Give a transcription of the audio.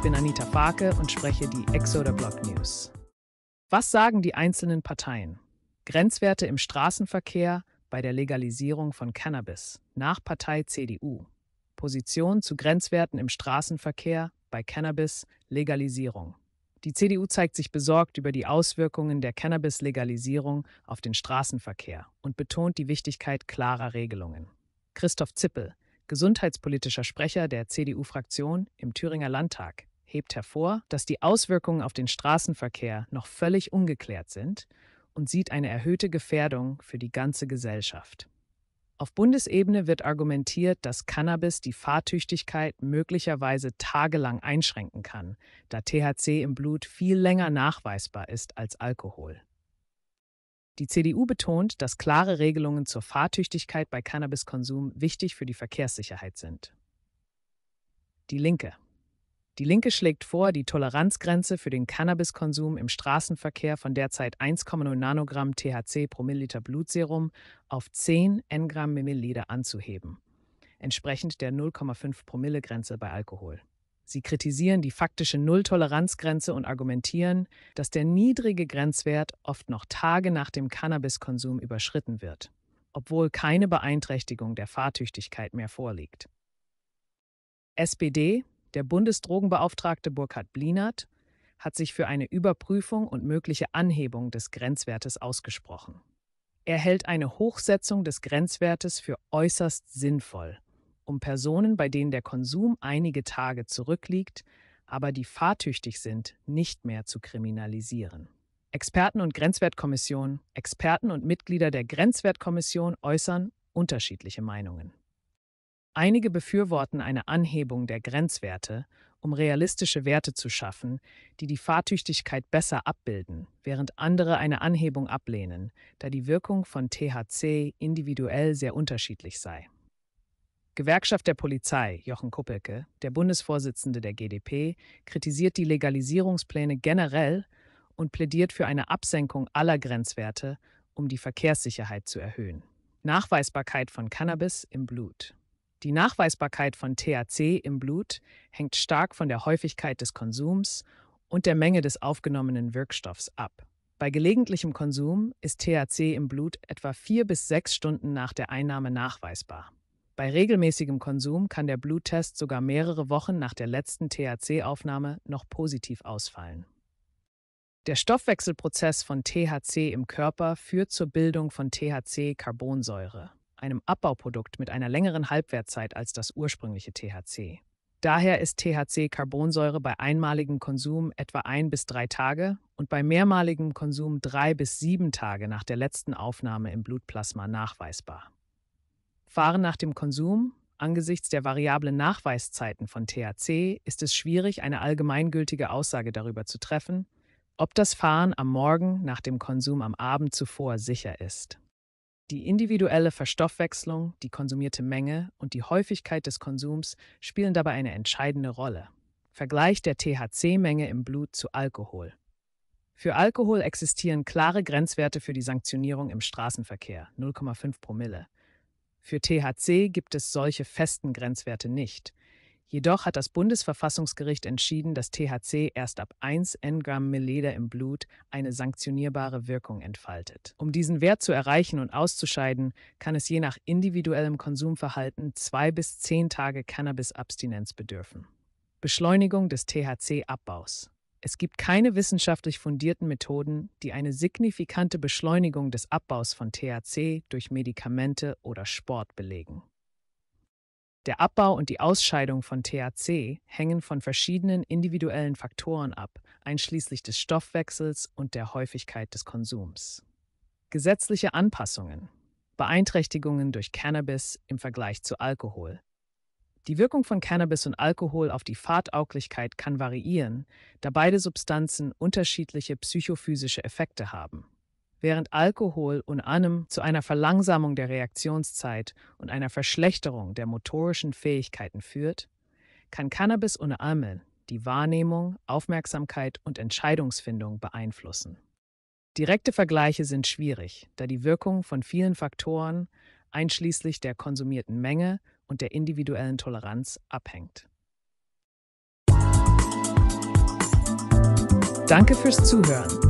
Ich bin Anita Farke und spreche die Exoder Block News. Was sagen die einzelnen Parteien? Grenzwerte im Straßenverkehr bei der Legalisierung von Cannabis nach Partei CDU. Position zu Grenzwerten im Straßenverkehr bei Cannabis Legalisierung. Die CDU zeigt sich besorgt über die Auswirkungen der Cannabis-Legalisierung auf den Straßenverkehr und betont die Wichtigkeit klarer Regelungen. Christoph Zippel, gesundheitspolitischer Sprecher der CDU-Fraktion im Thüringer Landtag, hebt hervor, dass die Auswirkungen auf den Straßenverkehr noch völlig ungeklärt sind und sieht eine erhöhte Gefährdung für die ganze Gesellschaft. Auf Bundesebene wird argumentiert, dass Cannabis die Fahrtüchtigkeit möglicherweise tagelang einschränken kann, da THC im Blut viel länger nachweisbar ist als Alkohol. Die CDU betont, dass klare Regelungen zur Fahrtüchtigkeit bei Cannabiskonsum wichtig für die Verkehrssicherheit sind. Die Linke die Linke schlägt vor, die Toleranzgrenze für den Cannabiskonsum im Straßenverkehr von derzeit 1,0 Nanogramm THC pro Milliliter Blutserum auf 10 Ngramm Milliliter anzuheben, entsprechend der 0,5 Promille-Grenze bei Alkohol. Sie kritisieren die faktische Nulltoleranzgrenze und argumentieren, dass der niedrige Grenzwert oft noch Tage nach dem Cannabiskonsum überschritten wird, obwohl keine Beeinträchtigung der Fahrtüchtigkeit mehr vorliegt. SPD, der Bundesdrogenbeauftragte Burkhard Blinert hat sich für eine Überprüfung und mögliche Anhebung des Grenzwertes ausgesprochen. Er hält eine Hochsetzung des Grenzwertes für äußerst sinnvoll, um Personen, bei denen der Konsum einige Tage zurückliegt, aber die fahrtüchtig sind, nicht mehr zu kriminalisieren. Experten und Grenzwertkommission, Experten und Mitglieder der Grenzwertkommission äußern unterschiedliche Meinungen. Einige befürworten eine Anhebung der Grenzwerte, um realistische Werte zu schaffen, die die Fahrtüchtigkeit besser abbilden, während andere eine Anhebung ablehnen, da die Wirkung von THC individuell sehr unterschiedlich sei. Gewerkschaft der Polizei, Jochen Kuppelke, der Bundesvorsitzende der GdP, kritisiert die Legalisierungspläne generell und plädiert für eine Absenkung aller Grenzwerte, um die Verkehrssicherheit zu erhöhen. Nachweisbarkeit von Cannabis im Blut. Die Nachweisbarkeit von THC im Blut hängt stark von der Häufigkeit des Konsums und der Menge des aufgenommenen Wirkstoffs ab. Bei gelegentlichem Konsum ist THC im Blut etwa vier bis sechs Stunden nach der Einnahme nachweisbar. Bei regelmäßigem Konsum kann der Bluttest sogar mehrere Wochen nach der letzten THC-Aufnahme noch positiv ausfallen. Der Stoffwechselprozess von THC im Körper führt zur Bildung von THC-Carbonsäure einem Abbauprodukt mit einer längeren Halbwertzeit als das ursprüngliche THC. Daher ist THC-Carbonsäure bei einmaligem Konsum etwa ein bis drei Tage und bei mehrmaligem Konsum drei bis sieben Tage nach der letzten Aufnahme im Blutplasma nachweisbar. Fahren nach dem Konsum Angesichts der variablen Nachweiszeiten von THC ist es schwierig, eine allgemeingültige Aussage darüber zu treffen, ob das Fahren am Morgen nach dem Konsum am Abend zuvor sicher ist. Die individuelle Verstoffwechslung, die konsumierte Menge und die Häufigkeit des Konsums spielen dabei eine entscheidende Rolle. Vergleich der THC-Menge im Blut zu Alkohol. Für Alkohol existieren klare Grenzwerte für die Sanktionierung im Straßenverkehr 0,5 Promille. Für THC gibt es solche festen Grenzwerte nicht. Jedoch hat das Bundesverfassungsgericht entschieden, dass THC erst ab 1 Ngramm Milliliter im Blut eine sanktionierbare Wirkung entfaltet. Um diesen Wert zu erreichen und auszuscheiden, kann es je nach individuellem Konsumverhalten zwei bis zehn Tage Cannabis-Abstinenz bedürfen. Beschleunigung des THC-Abbaus. Es gibt keine wissenschaftlich fundierten Methoden, die eine signifikante Beschleunigung des Abbaus von THC durch Medikamente oder Sport belegen. Der Abbau und die Ausscheidung von THC hängen von verschiedenen individuellen Faktoren ab, einschließlich des Stoffwechsels und der Häufigkeit des Konsums. Gesetzliche Anpassungen Beeinträchtigungen durch Cannabis im Vergleich zu Alkohol. Die Wirkung von Cannabis und Alkohol auf die Fahrtauglichkeit kann variieren, da beide Substanzen unterschiedliche psychophysische Effekte haben während Alkohol und Anem zu einer Verlangsamung der Reaktionszeit und einer Verschlechterung der motorischen Fähigkeiten führt, kann Cannabis und Amel die Wahrnehmung, Aufmerksamkeit und Entscheidungsfindung beeinflussen. Direkte Vergleiche sind schwierig, da die Wirkung von vielen Faktoren, einschließlich der konsumierten Menge und der individuellen Toleranz, abhängt. Danke fürs Zuhören.